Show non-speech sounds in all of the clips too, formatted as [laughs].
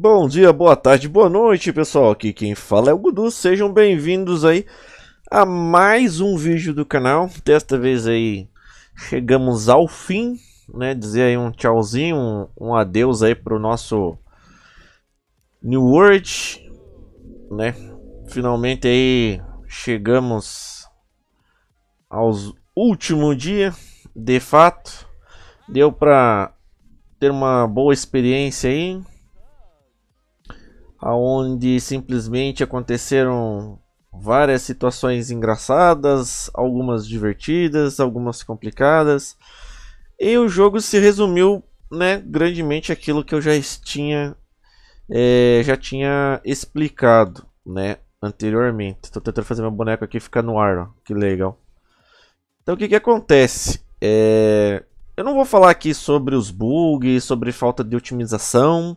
Bom dia, boa tarde, boa noite, pessoal. Aqui quem fala é o Gudu. Sejam bem-vindos aí a mais um vídeo do canal. Desta vez aí chegamos ao fim, né? Dizer aí um tchauzinho, um, um adeus aí pro nosso New World, né? Finalmente aí chegamos aos último dia, de fato. Deu para ter uma boa experiência aí aonde simplesmente aconteceram várias situações engraçadas, algumas divertidas, algumas complicadas. E o jogo se resumiu, né, grandemente aquilo que eu já tinha é, já tinha explicado, né, anteriormente. Estou tentando fazer meu boneco aqui ficar no ar, ó. que legal. Então o que que acontece? É... Eu não vou falar aqui sobre os bugs, sobre falta de otimização,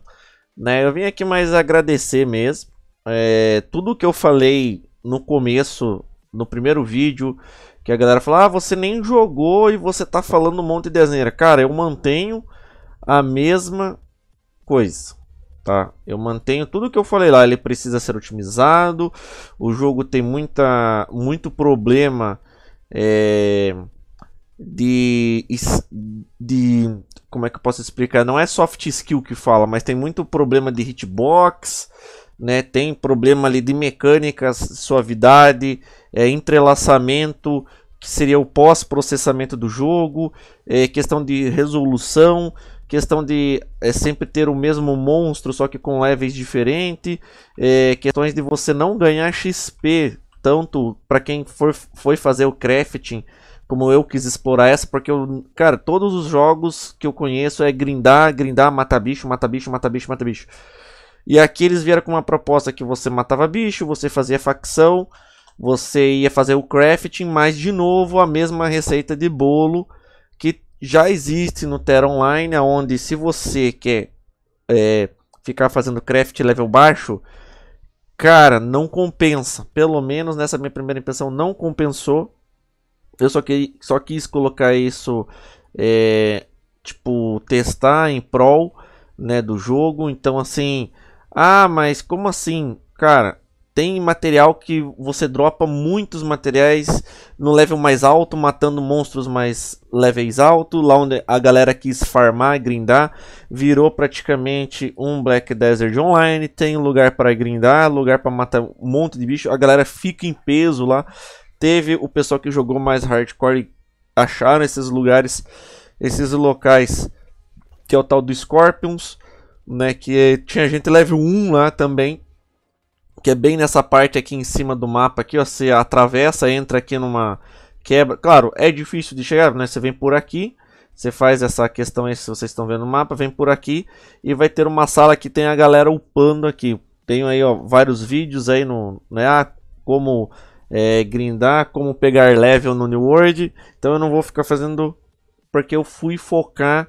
né? Eu vim aqui mais agradecer mesmo. É, tudo que eu falei no começo, no primeiro vídeo, que a galera falou: ah, você nem jogou e você tá falando um monte de desenheira. Cara, eu mantenho a mesma coisa. Tá? Eu mantenho tudo que eu falei lá, ele precisa ser otimizado. O jogo tem muita muito problema é, de, de. Como é que eu posso explicar? Não é soft skill que fala, mas tem muito problema de hitbox, né? tem problema ali de mecânicas suavidade, é, entrelaçamento, que seria o pós-processamento do jogo, é, questão de resolução, questão de é, sempre ter o mesmo monstro, só que com levels diferentes, é, questões de você não ganhar XP, tanto para quem for, foi fazer o crafting como eu quis explorar essa, porque eu, cara, todos os jogos que eu conheço é grindar, grindar, matar bicho, matar bicho, matar bicho, matar bicho. E aqui eles vieram com uma proposta que você matava bicho, você fazia facção, você ia fazer o crafting, mas de novo a mesma receita de bolo que já existe no Terra Online, onde se você quer é, ficar fazendo craft level baixo, cara, não compensa. Pelo menos nessa minha primeira impressão não compensou. Eu só, que, só quis colocar isso, é, tipo, testar em prol né, do jogo. Então, assim, ah, mas como assim? Cara, tem material que você dropa muitos materiais no level mais alto, matando monstros mais levels alto, lá onde a galera quis farmar grindar, virou praticamente um Black Desert Online, tem lugar para grindar, lugar para matar um monte de bicho, a galera fica em peso lá teve o pessoal que jogou mais hardcore acharam esses lugares, esses locais, que é o tal do Scorpions, né, que é, tinha gente level 1 lá também, que é bem nessa parte aqui em cima do mapa aqui, ó, você atravessa, entra aqui numa quebra, claro, é difícil de chegar, né, você vem por aqui, você faz essa questão aí, se vocês estão vendo o mapa, vem por aqui e vai ter uma sala que tem a galera upando aqui. Tenho aí ó, vários vídeos aí no, né, ah, como é, grindar, como pegar level no New World. Então eu não vou ficar fazendo porque eu fui focar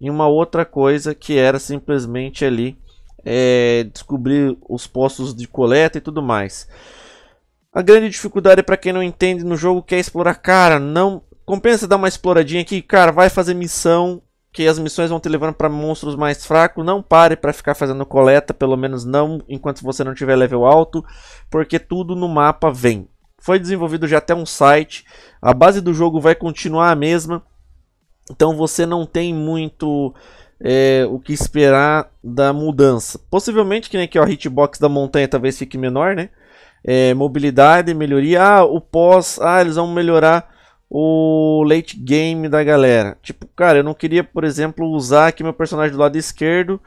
em uma outra coisa que era simplesmente ali é, descobrir os postos de coleta e tudo mais. A grande dificuldade para quem não entende no jogo que é explorar, cara, não compensa dar uma exploradinha aqui, cara, vai fazer missão que as missões vão te levando para monstros mais fracos. Não pare para ficar fazendo coleta, pelo menos não enquanto você não tiver level alto, porque tudo no mapa vem. Foi desenvolvido já até um site. A base do jogo vai continuar a mesma. Então você não tem muito é, o que esperar da mudança. Possivelmente, que nem aqui, ó, a hitbox da montanha talvez fique menor, né? É, mobilidade, melhoria. Ah, o pós. Ah, eles vão melhorar o late game da galera. Tipo, cara, eu não queria, por exemplo, usar aqui meu personagem do lado esquerdo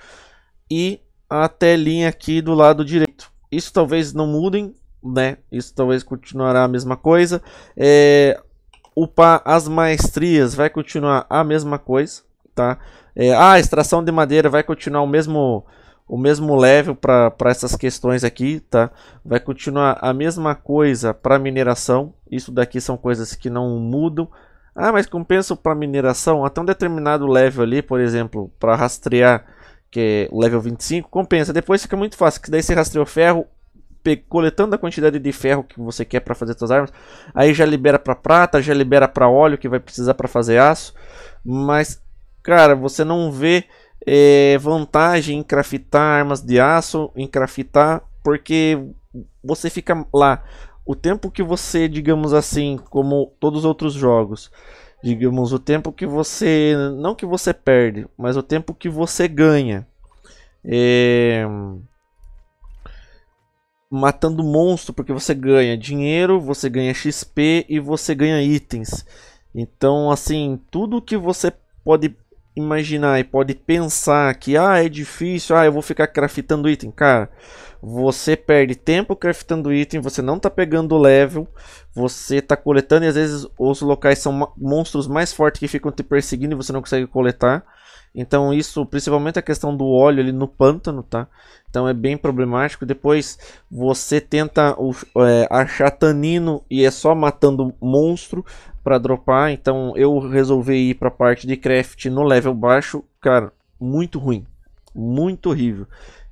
e a telinha aqui do lado direito. Isso talvez não mudem, né? Isso talvez continuará a mesma coisa. É, upar as maestrias vai continuar a mesma coisa, tá? É, a extração de madeira vai continuar o mesmo o mesmo level para essas questões aqui, tá? Vai continuar a mesma coisa para mineração. Isso daqui são coisas que não mudam. Ah, mas compensa para mineração até um determinado level ali, por exemplo, para rastrear que é level 25, compensa. Depois fica muito fácil, que daí você rastreou ferro coletando a quantidade de ferro que você quer para fazer suas armas. Aí já libera para prata, já libera para óleo que vai precisar para fazer aço. Mas, cara, você não vê é, vantagem em craftar armas de aço, em craftar, porque você fica lá. O tempo que você, digamos assim, como todos os outros jogos, digamos, o tempo que você, não que você perde, mas o tempo que você ganha. É matando monstro, porque você ganha dinheiro, você ganha XP e você ganha itens. Então, assim, tudo que você pode imaginar e pode pensar que ah, é difícil, ah, eu vou ficar craftando item, cara. Você perde tempo craftando item, você não tá pegando level, você tá coletando e às vezes os locais são monstros mais fortes que ficam te perseguindo e você não consegue coletar. Então isso, principalmente a questão do óleo ali no pântano, tá? Então é bem problemático. Depois você tenta é, achar tanino e é só matando monstro para dropar. Então eu resolvi ir para a parte de craft no level baixo. Cara, muito ruim. Muito horrível.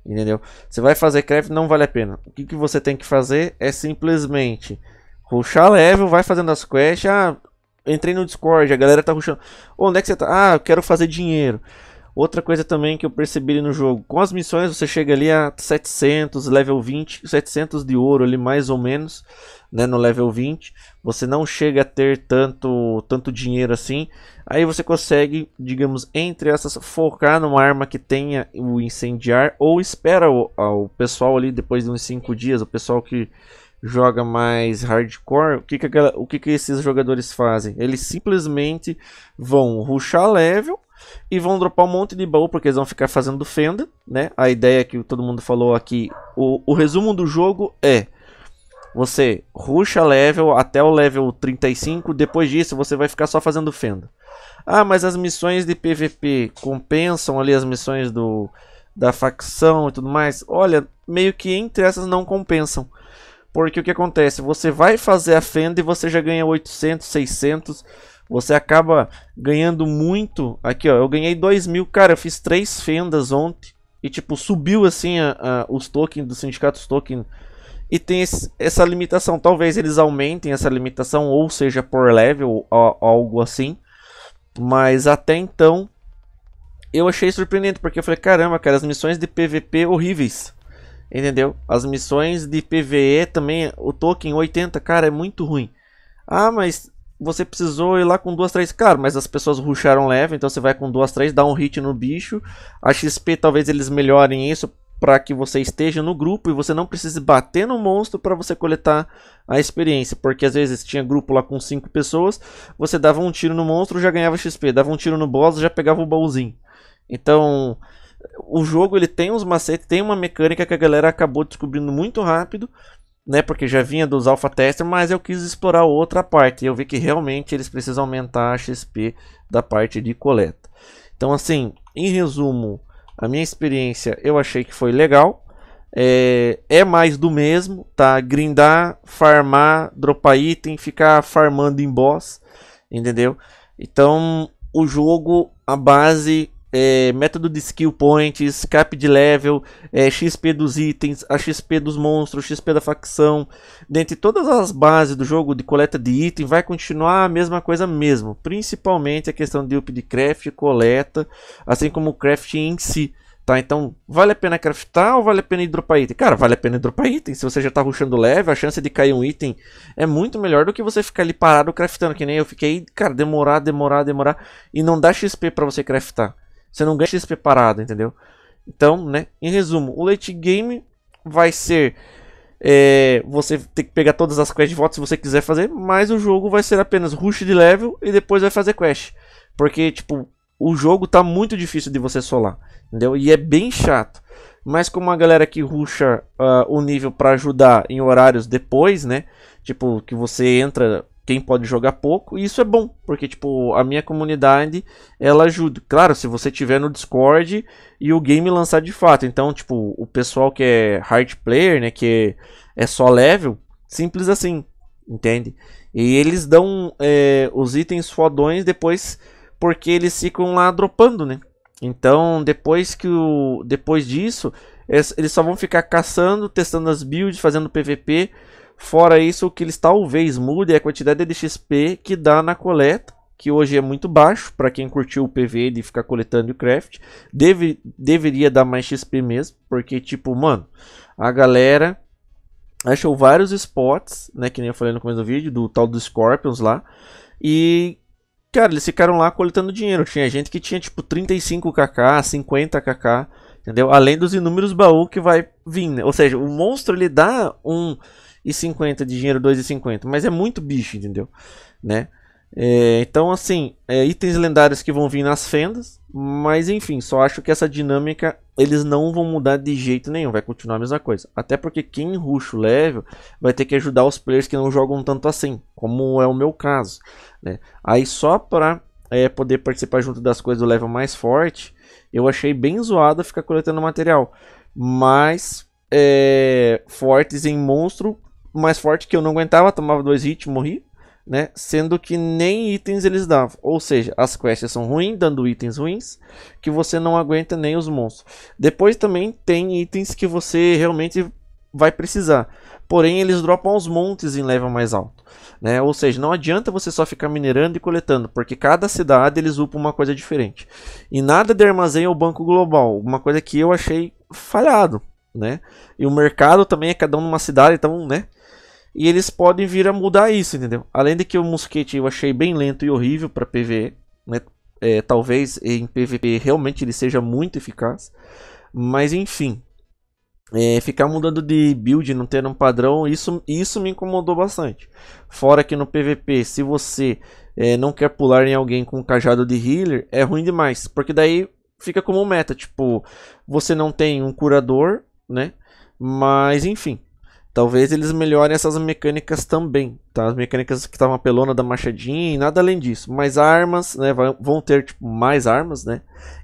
Entendeu? Você vai fazer craft, não vale a pena. O que, que você tem que fazer é simplesmente ruxar level, vai fazendo as quests. Ah, entrei no Discord, a galera tá ruxando. Onde é que você tá? Ah, eu quero fazer dinheiro. Outra coisa também que eu percebi no jogo, com as missões você chega ali a 700, level 20, 700 de ouro ali mais ou menos, né, no level 20, você não chega a ter tanto, tanto dinheiro assim, aí você consegue, digamos, entre essas, focar numa arma que tenha o incendiar, ou espera o, o pessoal ali depois de uns 5 dias, o pessoal que joga mais hardcore, o que que, aquela, o que que esses jogadores fazem? Eles simplesmente vão ruxar level, e vão dropar um monte de baú porque eles vão ficar fazendo fenda, né? A ideia que todo mundo falou aqui, o, o resumo do jogo é você ruxa level até o level 35, depois disso você vai ficar só fazendo fenda. Ah, mas as missões de PVP compensam ali as missões do da facção e tudo mais? Olha, meio que entre essas não compensam. Porque o que acontece? Você vai fazer a fenda e você já ganha 800, 600 você acaba ganhando muito. Aqui, ó, eu ganhei 2 mil. Cara, eu fiz três fendas ontem. E, tipo, subiu, assim, a, a, os tokens do sindicato, os tokens. E tem esse, essa limitação. Talvez eles aumentem essa limitação, ou seja, por level, ou, ou algo assim. Mas até então, eu achei surpreendente, porque eu falei, caramba, cara, as missões de PVP horríveis. Entendeu? As missões de PVE também, o token 80, cara, é muito ruim. Ah, mas você precisou ir lá com duas, três. Claro, mas as pessoas ruxaram leve, então você vai com duas, três, dá um hit no bicho. A XP talvez eles melhorem isso para que você esteja no grupo e você não precise bater no monstro para você coletar a experiência, porque às vezes tinha grupo lá com cinco pessoas, você dava um tiro no monstro, já ganhava XP, dava um tiro no boss, já pegava o baúzinho. Então, o jogo ele tem uns macetes, tem uma mecânica que a galera acabou descobrindo muito rápido né? Porque já vinha dos alpha tester, mas eu quis explorar outra parte. Eu vi que realmente eles precisam aumentar a XP da parte de coleta. Então, assim, em resumo, a minha experiência eu achei que foi legal. É, é mais do mesmo, tá? Grindar, farmar, dropar item, ficar farmando em boss, entendeu? Então, o jogo, a base é, método de skill points, cap de level, é, XP dos itens, a XP dos monstros, XP da facção. Dentre todas as bases do jogo de coleta de item, vai continuar a mesma coisa mesmo. Principalmente a questão de up de craft, coleta, assim como o crafting em si. Tá, então vale a pena craftar ou vale a pena ir dropar item? Cara, vale a pena ir dropar item. Se você já tá rushando leve, a chance de cair um item é muito melhor do que você ficar ali parado craftando. Que nem eu fiquei, cara, demorar, demorar, demorar. E não dá XP para você craftar. Você não ganha X preparado, entendeu? Então, né? Em resumo, o late game vai ser é, você ter que pegar todas as quests de volta se você quiser fazer, mas o jogo vai ser apenas rush de level e depois vai fazer quest. Porque, tipo, o jogo tá muito difícil de você solar, entendeu? E é bem chato. Mas como a galera que ruxa uh, ah, o nível para ajudar em horários depois, né? Tipo, que você entra quem pode jogar pouco, e isso é bom, porque tipo, a minha comunidade, ela ajuda. Claro, se você tiver no Discord e o game lançar de fato. Então, tipo, o pessoal que é hard player, né, que é só level, simples assim, entende? E eles dão é, os itens fodões depois porque eles ficam lá dropando, né? Então, depois que o depois disso, eles só vão ficar caçando, testando as builds, fazendo PVP Fora isso, o que eles talvez mudem é a quantidade de XP que dá na coleta, que hoje é muito baixo para quem curtiu o PV de ficar coletando o craft. Deve, deveria dar mais XP mesmo, porque tipo, mano, a galera achou vários spots, né, que nem eu falei no começo do vídeo, do tal do Scorpions lá. E cara, eles ficaram lá coletando dinheiro. Tinha gente que tinha tipo 35kk, 50kk, entendeu? Além dos inúmeros baús que vai vir. Né? Ou seja, o monstro ele dá um 2,50 de dinheiro, 2,50. Mas é muito bicho, entendeu? Né? É, então, assim, é, itens lendários que vão vir nas fendas. Mas enfim, só acho que essa dinâmica eles não vão mudar de jeito nenhum. Vai continuar a mesma coisa. Até porque quem ruxa o level vai ter que ajudar os players que não jogam tanto assim. Como é o meu caso. Né? Aí só para é, poder participar junto das coisas do level mais forte. Eu achei bem zoado ficar coletando material. Mas é, fortes em monstro mais forte que eu não aguentava, tomava dois hits, morri, né? Sendo que nem itens eles davam. Ou seja, as quests são ruins, dando itens ruins, que você não aguenta nem os monstros. Depois também tem itens que você realmente vai precisar. Porém, eles dropam os montes em level mais alto. Né? Ou seja, não adianta você só ficar minerando e coletando, porque cada cidade eles upam uma coisa diferente. E nada de armazém ou banco global, uma coisa que eu achei falhado. Né? E o mercado também é cada um numa cidade, então, né? E eles podem vir a mudar isso, entendeu? Além de que o mosquete eu achei bem lento e horrível para PvE, né? É, talvez em PvP realmente ele seja muito eficaz. Mas enfim, é, ficar mudando de build, não ter um padrão, isso, isso me incomodou bastante. Fora que no PVP, se você é, não quer pular em alguém com um cajado de healer, é ruim demais. Porque daí fica como meta, tipo, você não tem um curador, né? Mas enfim, Talvez eles melhorem essas mecânicas também, tá? As mecânicas que estavam pelona da machadinha e nada além disso. Mais armas, né? Vão ter tipo, mais armas, né?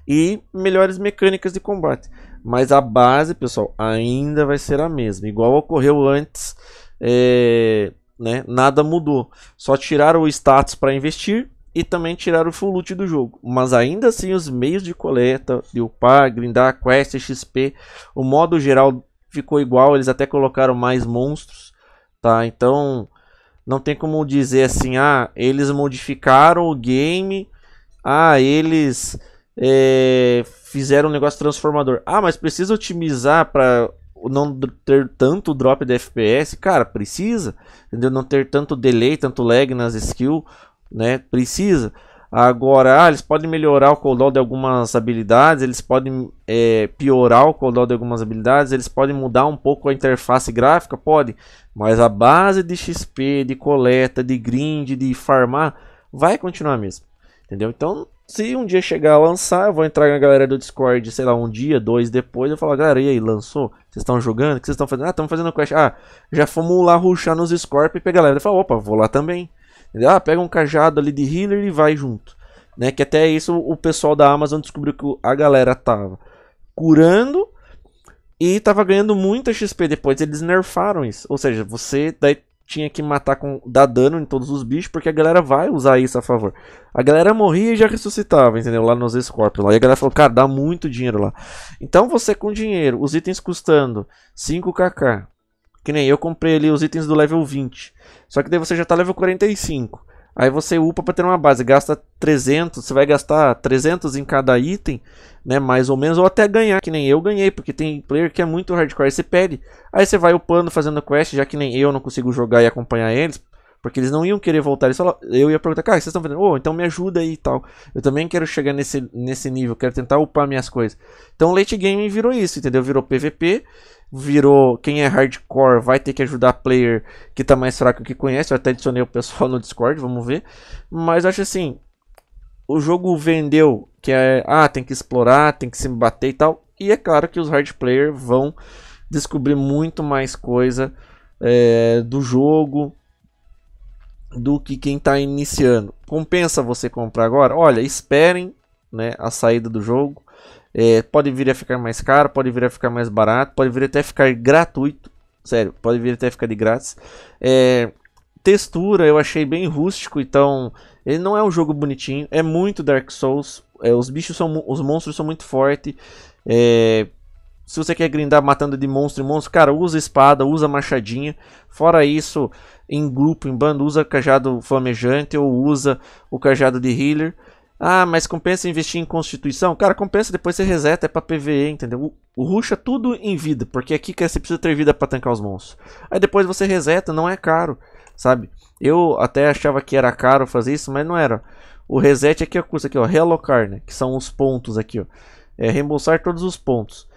E melhores mecânicas de combate. Mas a base, pessoal, ainda vai ser a mesma. Igual ocorreu antes, é... né? Nada mudou. Só tiraram o status para investir e também tiraram o full loot do jogo. Mas ainda assim, os meios de coleta, de upar, grindar, quest, XP, o modo geral ficou igual, eles até colocaram mais monstros, tá? Então, não tem como dizer assim, ah, eles modificaram o game, ah, eles é, fizeram um negócio transformador. Ah, mas precisa otimizar para não ter tanto drop de FPS? Cara, precisa, entendeu? Não ter tanto delay, tanto lag nas skills, né? Precisa. Agora, ah, eles podem melhorar o cooldown de algumas habilidades, eles podem é, piorar o cooldown de algumas habilidades, eles podem mudar um pouco a interface gráfica, pode. Mas a base de XP, de coleta, de grind, de farmar, vai continuar mesmo. Entendeu? Então, se um dia chegar a lançar, eu vou entrar na galera do Discord, sei lá, um dia, dois depois, eu falo, galera, e aí, lançou? Vocês estão jogando? O que vocês estão fazendo? Ah, estamos fazendo quest. Ah, já fomos lá ruxar nos Scorp e pegar a galera. Eu falo, opa, vou lá também. Ah, pega um cajado ali de healer e vai junto. Né? Que até isso o pessoal da Amazon descobriu que a galera tava curando e tava ganhando muita XP. Depois eles nerfaram isso. Ou seja, você daí tinha que matar com dar dano em todos os bichos, porque a galera vai usar isso a favor. A galera morria e já ressuscitava, entendeu? Lá nos escorpios lá. E a galera falou, cara, dá muito dinheiro lá. Então você com dinheiro, os itens custando 5kk, que nem eu comprei ali os itens do level 20. Só que daí você já tá level 45. Aí você upa para ter uma base, gasta 300, você vai gastar 300 em cada item, né, mais ou menos, ou até ganhar, que nem eu ganhei, porque tem player que é muito hardcore, você pede. Aí você vai upando, fazendo quest, já que nem eu não consigo jogar e acompanhar eles, porque eles não iam querer voltar, eles falaram, eu ia perguntar, cara, vocês estão fazendo? Oh, então me ajuda aí e tal. Eu também quero chegar nesse, nesse nível, quero tentar upar minhas coisas. Então o late game virou isso, entendeu? Virou PVP, virou quem é hardcore vai ter que ajudar player que tá mais fraco que conhece. Eu até adicionei o pessoal no Discord, vamos ver. Mas acho assim, o jogo vendeu que é, ah, tem que explorar, tem que se bater e tal. E é claro que os hard player vão descobrir muito mais coisa é, do jogo do que quem está iniciando. Compensa você comprar agora? Olha, esperem né, a saída do jogo. É, pode vir a ficar mais caro, pode vir a ficar mais barato, pode vir até ficar gratuito. Sério, pode vir até ficar de grátis. É, textura eu achei bem rústico, então ele não é um jogo bonitinho. É muito Dark Souls. É, os bichos são, os monstros são muito fortes. É, se você quer grindar matando de monstro em monstro, cara, usa espada, usa machadinha. Fora isso, em grupo, em bando, usa cajado flamejante ou usa o cajado de healer. Ah, mas compensa investir em Constituição? Cara, compensa, depois você reseta, é pra PVE, entendeu? O ruxa é tudo em vida, porque aqui que você precisa ter vida para tancar os monstros. Aí depois você reseta, não é caro, sabe? Eu até achava que era caro fazer isso, mas não era. O reset aqui é custa aqui, ó, realocar, né? Que são os pontos aqui, ó. É reembolsar todos os pontos.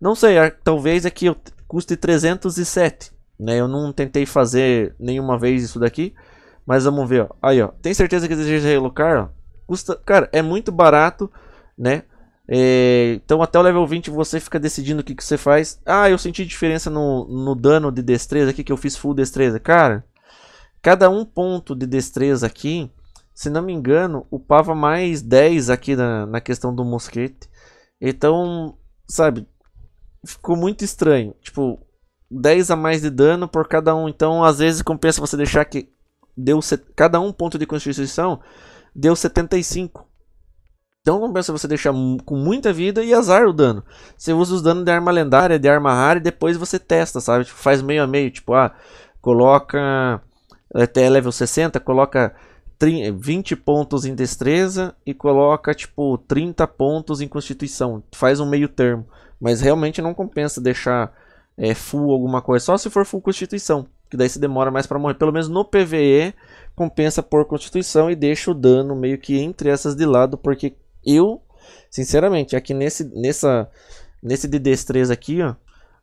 Não sei, talvez aqui eu custe 307, né? Eu não tentei fazer nenhuma vez isso daqui, mas vamos ver, ó. Aí, ó, tem certeza que deseja realocar, ó? Custa, cara, é muito barato, né? É, então até o level 20 você fica decidindo o que, que você faz. Ah, eu senti diferença no, no dano de destreza aqui, que eu fiz full destreza. Cara, cada um ponto de destreza aqui, se não me engano, upava mais 10 aqui na, na questão do mosquete. Então, sabe, ficou muito estranho. Tipo, 10 a mais de dano por cada um. Então, às vezes compensa você deixar que deu set... cada um ponto de constituição deu 75. Então compensa você deixar com muita vida e azar o dano. Você usa os danos de arma lendária, de arma rara e depois você testa, sabe? Tipo, faz meio a meio, tipo, ah, coloca eh, até level 60, coloca 30, 20 pontos em destreza e coloca tipo 30 pontos em constituição. Faz um meio termo, mas realmente não compensa deixar é, full alguma coisa, só se for full constituição, que daí se demora mais para morrer. Pelo menos no PVE compensa por constituição e deixa o dano meio que entre essas de lado, porque eu, sinceramente, aqui nesse, nessa, nesse de destreza aqui, ó,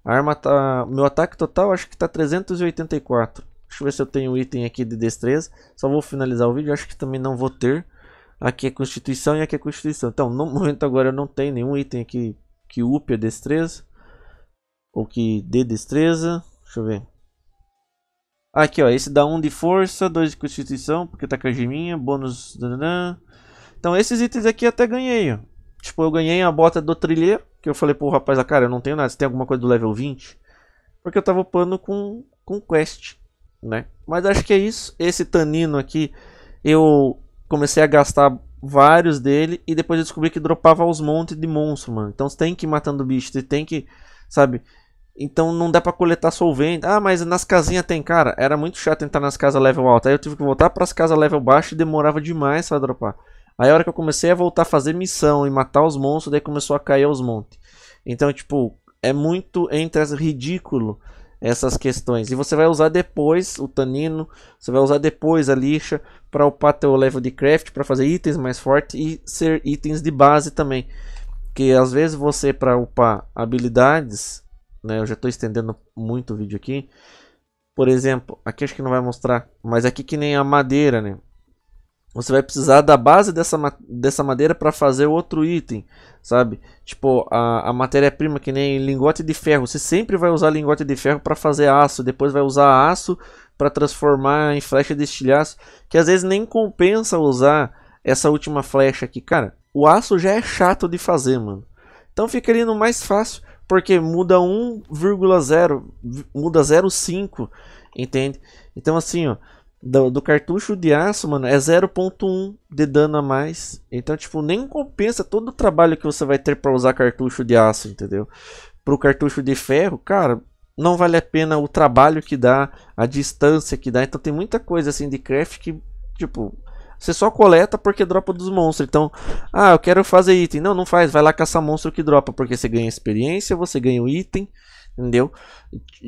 a arma tá, meu ataque total acho que tá 384. Deixa eu ver se eu tenho item aqui de destreza. Só vou finalizar o vídeo, acho que também não vou ter. Aqui é constituição e aqui é constituição. Então, no [laughs] momento agora eu não tenho nenhum item aqui que upe a destreza. Ou que dê destreza. Deixa eu ver. Aqui, ó. Esse dá 1 um de força, 2 de constituição, porque tá com a geminha, bônus... Então, esses itens aqui até ganhei, ó. Tipo, eu ganhei a bota do trilheiro, que eu falei pro rapaz, ah, cara, eu não tenho nada, você tem alguma coisa do level 20? Porque eu tava upando com, com quest, né? Mas acho que é isso. Esse tanino aqui, eu comecei a gastar vários dele e depois eu descobri que dropava os montes de monstro, mano. Então você tem que ir matando bicho, você tem que, sabe, então não dá para coletar solvente. Ah, mas nas casinhas tem, cara. Era muito chato entrar nas casas level alta. Aí eu tive que voltar para as casas level baixo e demorava demais para dropar. Aí a hora que eu comecei a voltar a fazer missão e matar os monstros, daí começou a cair os montes. Então, tipo, é muito entre as ridículo essas questões. E você vai usar depois o tanino, você vai usar depois a lixa para upar teu level de craft, para fazer itens mais fortes e ser itens de base também. Que às vezes você para upar habilidades né? Eu já estou estendendo muito o vídeo aqui. Por exemplo, aqui acho que não vai mostrar, mas aqui que nem a madeira, né? Você vai precisar da base dessa, dessa madeira para fazer outro item, sabe? Tipo, a, a matéria-prima, que nem lingote de ferro. Você sempre vai usar lingote de ferro para fazer aço. Depois vai usar aço para transformar em flecha de estilhaço. Que às vezes nem compensa usar essa última flecha aqui. Cara, o aço já é chato de fazer, mano. Então fica ali no mais fácil porque muda 1,0, muda 0,5, entende? Então assim, ó, do, do, cartucho de aço, mano, é 0.1 de dano a mais. Então, tipo, nem compensa todo o trabalho que você vai ter para usar cartucho de aço, entendeu? Pro cartucho de ferro, cara, não vale a pena o trabalho que dá, a distância que dá. Então tem muita coisa assim de craft que, tipo, você só coleta porque dropa dos monstros. Então, ah, eu quero fazer item. Não, não faz. Vai lá caçar monstro que dropa. Porque você ganha experiência, você ganha o item. Entendeu?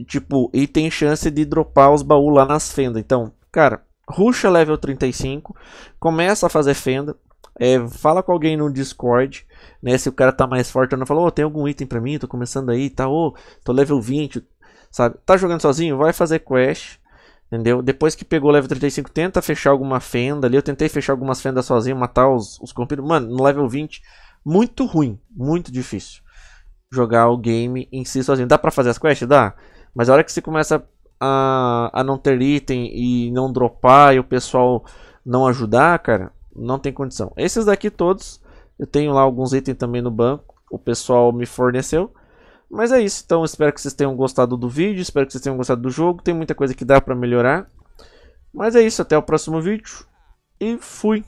Tipo, e tem chance de dropar os baús lá nas fendas. Então, cara, ruxa level 35. Começa a fazer fenda. É, fala com alguém no Discord, né? Se o cara tá mais forte ou não, falou, oh, tem algum item pra mim? Tô começando aí, tá? Ô, oh, tô level 20, sabe? Tá jogando sozinho? Vai fazer quest, Entendeu? Depois que pegou o level 35, tenta fechar alguma fenda ali. Eu tentei fechar algumas fendas sozinho, matar os, os compridos. Mano, no level 20, muito ruim. Muito difícil jogar o game em si sozinho. Dá pra fazer as quests? Dá. Mas a hora que você começa a, a não ter item e não dropar e o pessoal não ajudar, cara, não tem condição. Esses daqui todos, eu tenho lá alguns itens também no banco. O pessoal me forneceu. Mas é isso, então espero que vocês tenham gostado do vídeo, espero que vocês tenham gostado do jogo. Tem muita coisa que dá pra melhorar. Mas é isso, até o próximo vídeo e fui!